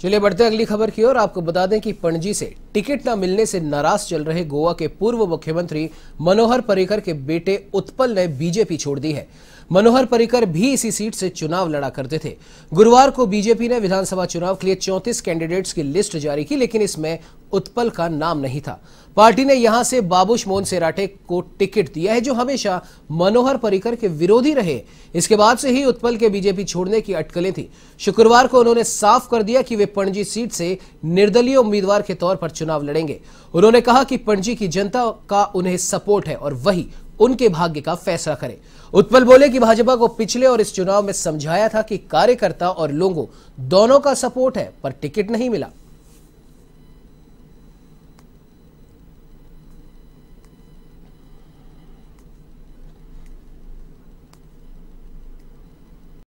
चलिए बढ़ते अगली खबर की ओर आपको बता दें कि पणजी से टिकट न मिलने से नाराज चल रहे गोवा के पूर्व मुख्यमंत्री मनोहर परिकर के बेटे उत्पल ने बीजेपी छोड़ दी है मनोहर परिकर भी इसी सीट से चुनाव लड़ा करते थे गुरुवार को बीजेपी ने विधानसभा चुनाव के लिए 34 कैंडिडेट्स की लिस्ट जारी की लेकिन इसमें उत्पल का नाम नहीं था पार्टी ने यहां से बाबूश मोहन सेराटे को टिकट दिया है जो हमेशा मनोहर परिकर के विरोधी रहे इसके बाद से ही उत्पल के बीजेपी छोड़ने की अटकलें थी शुक्रवार को उन्होंने साफ कर दिया कि वे पणजी सीट से निर्दलीय उम्मीदवार के तौर पर चुनाव लड़ेंगे उन्होंने कहा कि पणजी की जनता का उन्हें सपोर्ट है और वही उनके भाग्य का फैसला करे उत्पल बोले कि भाजपा को पिछले और इस चुनाव में समझाया था कि कार्यकर्ता और लोगों दोनों का सपोर्ट है पर टिकट नहीं मिला